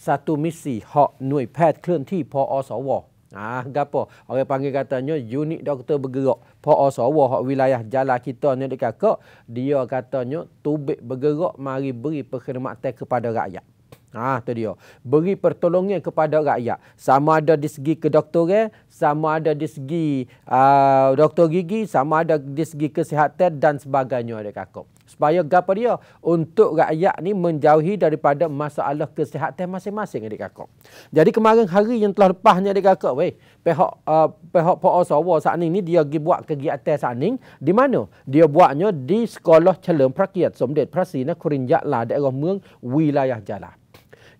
satu misi hak nui pet kelun ti po osowo. Ah, gapo? Orang panggil katanya unit doktor bergerak. Po osowo hak wilayah jalan kita ni Dia katanya tubik bergerak mari beri perkhidmatan kepada rakyat. Ha tu dia. Beri pertolongan kepada rakyat. Sama ada di segi ke doktor eh, sama ada di segi uh, doktor gigi, sama ada di segi kesihatan dan sebagainya ada kakak. Supaya gapa dia? Untuk rakyat ni menjauhi daripada masalah kesihatan masing-masing adik kakak. Jadi kemarin hari yang telah lepasnya adik kakak, weh, pihak uh, pihak Pak Osawa saat ini dia pergi buat kegiatan saat ini. Di mana? Dia buatnya di Sekolah Celem Prakiat Somdet Prasina Kurinjak lah daerah Mung Wilayah Jalan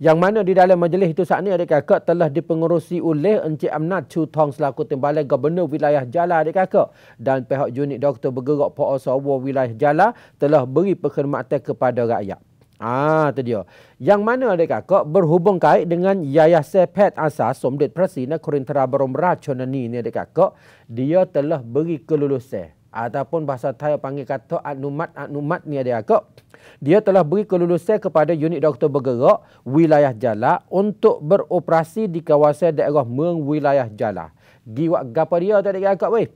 yang mana di dalam majlis itu saat ini adik kakak telah dipengerusi oleh Encik Amnat Chu Tong selaku timbalan gubernur wilayah Jala adik kakak dan pihak unit doktor bergerak Pak Osawa wilayah Jala telah beri perkhidmatan kepada rakyat. Ah, itu dia. Yang mana adik kakak berhubung kait dengan Yayasan Pet Asas Somdet Presina Korintera Baromra Chonani ni adik kakak, dia telah beri kelulusan ataupun bahasa Thai panggil kata anumat anumat ni adik kakak dia telah beri kelulusan kepada unit doktor bergerak wilayah Jala untuk beroperasi di kawasan daerah Meng wilayah Jala. Gi wak gapa dia tadi angkat weh.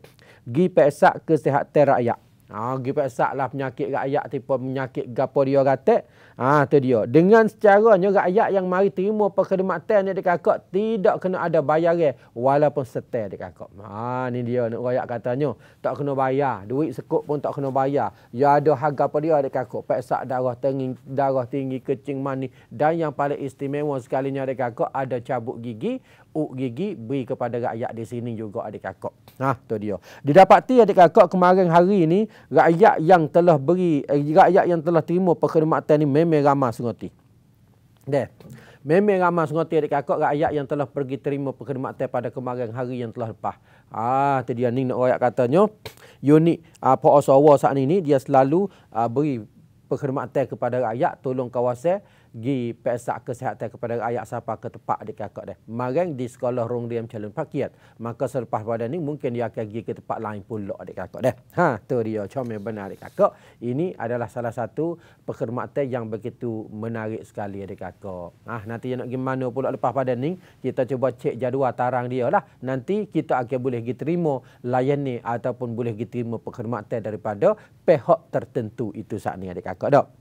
Gi peksak kesihatan rakyat. Ah ha, gipak saklah penyakit rakyat tipe penyakit gapo dia ratek. Ah ha, tu dia. Dengan secaranya rakyat yang mari terima perkhidmatan ni dekat kakak tidak kena ada bayar bayaran walaupun setel dekat kakak. Ha, ah ni dia nak rakyat katanya tak kena bayar, duit sekut pun tak kena bayar. Ya ada harga apa dia dekat kakak. Peksak darah tinggi, darah tinggi kecing manis dan yang paling istimewa sekalinya dekat kakak ada cabut gigi uk gigi beri kepada rakyat di sini juga adik kakak. Nah, tu dia. Didapati adik kakak kemarin hari ini rakyat yang telah beri eh, rakyat yang telah terima perkhidmatan ini memang ramah sungguh. Deh. Memang ramah sungguh adik kakak rakyat yang telah pergi terima perkhidmatan pada kemarin hari yang telah lepas. Ah, tu dia ning nak rakyat katanya unit apa ah, Pak Osawa saat ini dia selalu uh, beri perkhidmatan kepada rakyat, tolong kawasan gi pesak kesihatan kepada rakyat siapa ke tempat di kakak deh. Mareng di sekolah rong diam calon pakiat. Maka selepas pada ni mungkin dia akan pergi ke tempat lain pula di kakak deh. Ha tu dia comel benar di kakak. Ini adalah salah satu perkhidmatan yang begitu menarik sekali di kakak. Ha ah, nanti nak gimana mana pula lepas pada ni kita cuba cek jadual tarang dia lah. Nanti kita akan boleh pergi terima layan ni ataupun boleh pergi terima perkhidmatan daripada pihak tertentu itu saat ni adik kakak. cỡ động